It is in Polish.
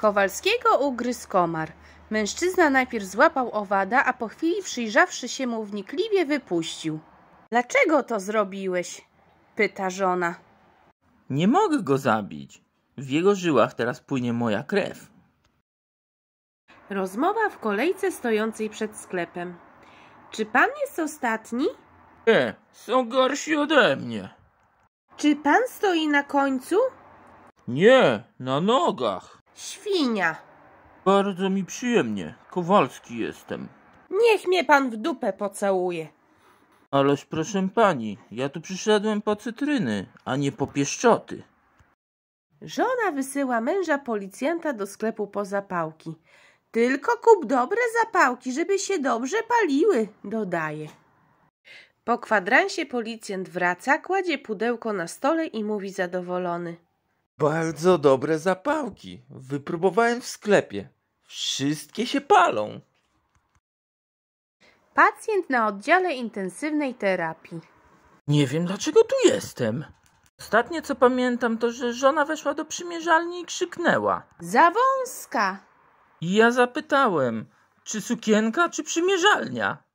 Kowalskiego ugryzł komar. Mężczyzna najpierw złapał owada, a po chwili przyjrzawszy się mu wnikliwie wypuścił. Dlaczego to zrobiłeś? pyta żona. Nie mogę go zabić. W jego żyłach teraz płynie moja krew. Rozmowa w kolejce stojącej przed sklepem. Czy pan jest ostatni? Nie, są gorsi ode mnie. Czy pan stoi na końcu? Nie, na nogach. Świnia. Bardzo mi przyjemnie. Kowalski jestem. Niech mnie pan w dupę pocałuje. Ależ proszę pani, ja tu przyszedłem po cytryny, a nie po pieszczoty. Żona wysyła męża policjanta do sklepu po zapałki. Tylko kup dobre zapałki, żeby się dobrze paliły, dodaje. Po kwadransie policjant wraca, kładzie pudełko na stole i mówi zadowolony. Bardzo dobre zapałki. Wypróbowałem w sklepie. Wszystkie się palą. Pacjent na oddziale intensywnej terapii. Nie wiem, dlaczego tu jestem. Ostatnie co pamiętam, to że żona weszła do przymierzalni i krzyknęła. Za wąska! I ja zapytałem, czy sukienka, czy przymierzalnia?